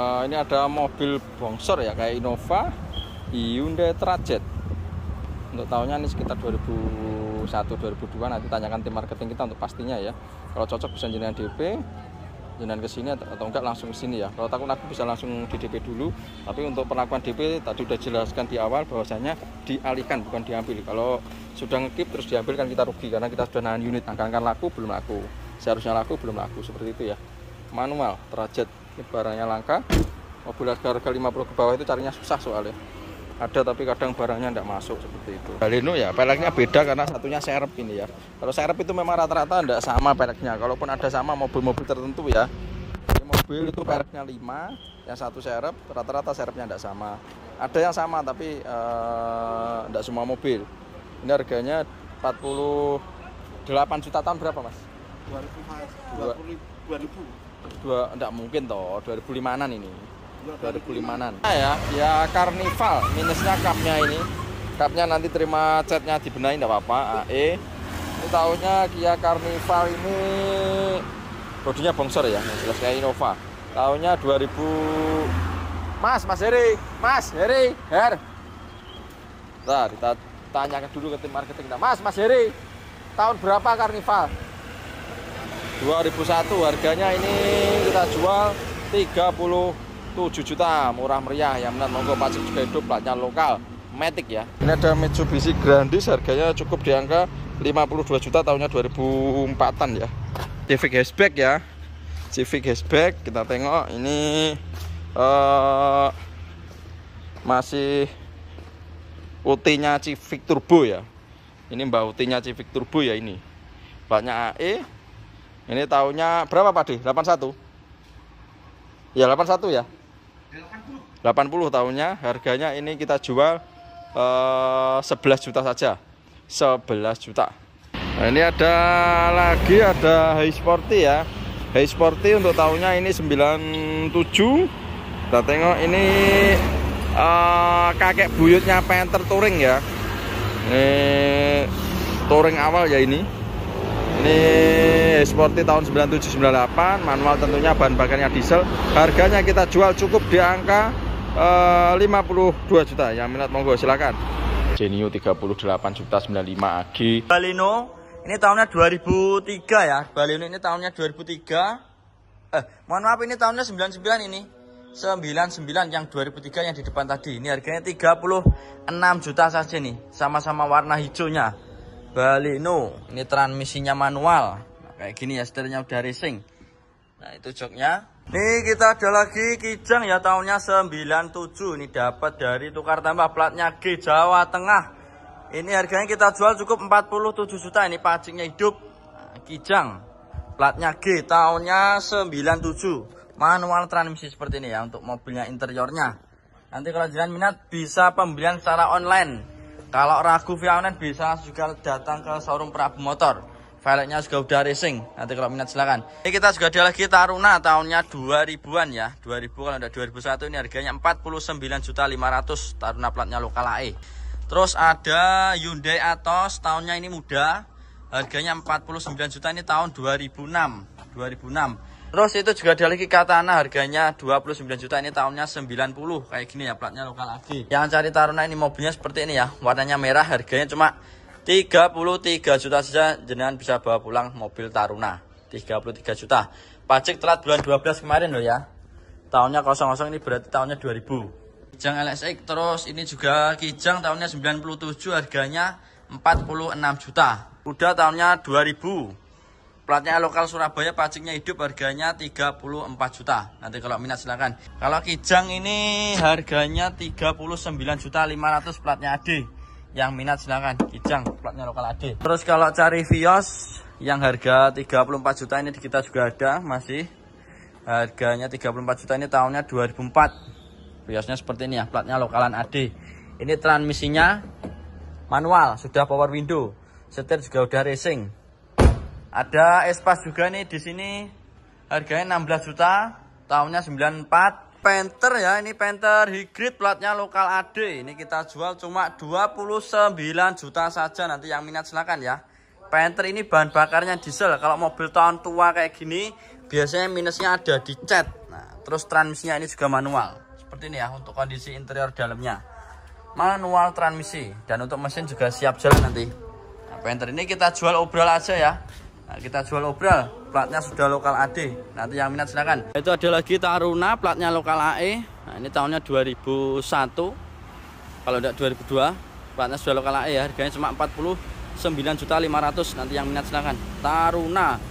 Uh, ini ada mobil bongsor ya kayak Innova Hyundai Trajet. Untuk tahunnya ini sekitar 2001 2002 nanti tanyakan tim marketing kita untuk pastinya ya. Kalau cocok bisa jenengan DP, jenengan ke sini atau enggak langsung ke sini ya. Kalau takut aku bisa langsung di DP dulu, tapi untuk perlakuan DP tadi udah jelaskan di awal bahwasanya dialihkan bukan diambil. Kalau sudah ngekip terus diambil kan kita rugi karena kita sudah nahan unit, nah, angkankan laku belum laku. Seharusnya laku belum laku seperti itu ya. Manual, trajet ini barangnya langka mobil harga harga 50 ke bawah itu carinya susah soalnya ada tapi kadang barangnya tidak masuk seperti itu Balino ya peleknya beda karena satunya serep ini ya kalau serep itu memang rata-rata tidak -rata sama peleknya kalaupun ada sama mobil-mobil tertentu ya ini mobil itu peleknya 5 yang satu serep rata-rata serepnya tidak sama ada yang sama tapi tidak eh, uh, semua mobil ini harganya 48 juta tahun berapa mas? 2000 2000 dua enggak mungkin toh 2005an ini 2005an nah, ya ya karnival minusnya cupnya ini cupnya nanti terima catnya dibenahi enggak apa-apa AE ini tahunnya Kia karnival ini bodinya bongsor ya jelas kayak Innova tahunnya 2000 Mas Mas Heri Mas Heri Her Nah, kita tanyakan dulu ke tim marketing Mas, Mas Heri, tahun berapa karnival? 2001 harganya ini kita jual 37 juta murah meriah ya benar monggo pajak juga hidup platnya lokal Matic ya ini ada Mitsubishi Grandis harganya cukup di angka 52 juta tahunnya 2004an ya Civic hatchback ya Civic hatchback kita tengok ini uh, masih utinya Civic Turbo ya ini mbak utinya Civic Turbo ya ini banyak AE ini tahunnya berapa Pak Di? 81? Ya 81 ya? 80. 80 tahunnya. Harganya ini kita jual uh, eh, 11 juta saja. 11 juta. Nah, ini ada lagi ada High Sporty ya. High Sporty untuk tahunnya ini 97. Kita tengok ini uh, kakek buyutnya Panther touring ya. Ini touring awal ya ini ini Sporty tahun 9798 manual tentunya bahan bakarnya diesel harganya kita jual cukup di angka 52 eh, juta yang minat monggo silakan Genio 38 juta 95 AG Balino ini tahunnya 2003 ya Balino ini tahunnya 2003 eh mohon maaf ini tahunnya 99 ini 99 yang 2003 yang di depan tadi ini harganya 36 juta saja nih sama-sama warna hijaunya Balino ini transmisinya manual nah, kayak gini ya setirnya udah racing nah itu joknya ini kita ada lagi Kijang ya tahunnya 97 ini dapat dari tukar tambah platnya G Jawa Tengah ini harganya kita jual cukup 47 juta ini pacingnya hidup nah, Kijang platnya G tahunnya 97 manual transmisi seperti ini ya untuk mobilnya interiornya nanti kalau jalan minat bisa pembelian secara online kalau ragu Viaonet bisa juga datang ke showroom Prabu Motor. Velgnya juga udah racing. Nanti kalau minat silakan. Ini kita juga ada lagi Taruna tahunnya 2000-an ya. 2000 kalau udah 2001 ini harganya juta 49.500 Taruna platnya lokal AE. Terus ada Hyundai Atos tahunnya ini muda. Harganya 49 juta ini tahun 2006. 2006 Terus itu juga ada lagi Katana harganya 29 juta ini tahunnya 90 kayak gini ya platnya lokal lagi. Yang cari Taruna ini mobilnya seperti ini ya. Warnanya merah harganya cuma 33 juta saja jenengan bisa bawa pulang mobil Taruna. 33 juta. Pajak telat bulan 12 kemarin loh ya. Tahunnya kosong kosong ini berarti tahunnya 2000. Kijang LSX terus ini juga Kijang tahunnya 97 harganya 46 juta. Udah tahunnya 2000. Platnya lokal Surabaya, pajaknya hidup, harganya 34 juta. Nanti kalau minat silakan. Kalau Kijang ini harganya 39 juta 500 platnya AD. Yang minat silakan Kijang platnya lokal AD. Terus kalau cari Vios yang harga 34 juta ini kita juga ada masih. Harganya 34 juta ini tahunnya 2004. Viosnya seperti ini ya, platnya lokalan AD. Ini transmisinya manual, sudah power window. Setir juga udah racing ada Espas juga nih di sini. Harganya 16 juta, tahunnya 94. Panther ya, ini Panther Hybrid platnya lokal AD. Ini kita jual cuma 29 juta saja. Nanti yang minat silakan ya. Panther ini bahan bakarnya diesel. Kalau mobil tahun tua kayak gini, biasanya minusnya ada di cat. Nah, terus transmisinya ini juga manual. Seperti ini ya untuk kondisi interior dalamnya. Manual transmisi dan untuk mesin juga siap jalan nanti. Nah, Panther ini kita jual obral aja ya. Nah, kita jual obral, platnya sudah lokal AD. Nanti yang minat silakan. Itu ada lagi Taruna, platnya lokal AE. Nah, ini tahunnya 2001. Kalau tidak 2002, platnya sudah lokal AE ya. Harganya cuma 49.500. Nanti yang minat silakan. Taruna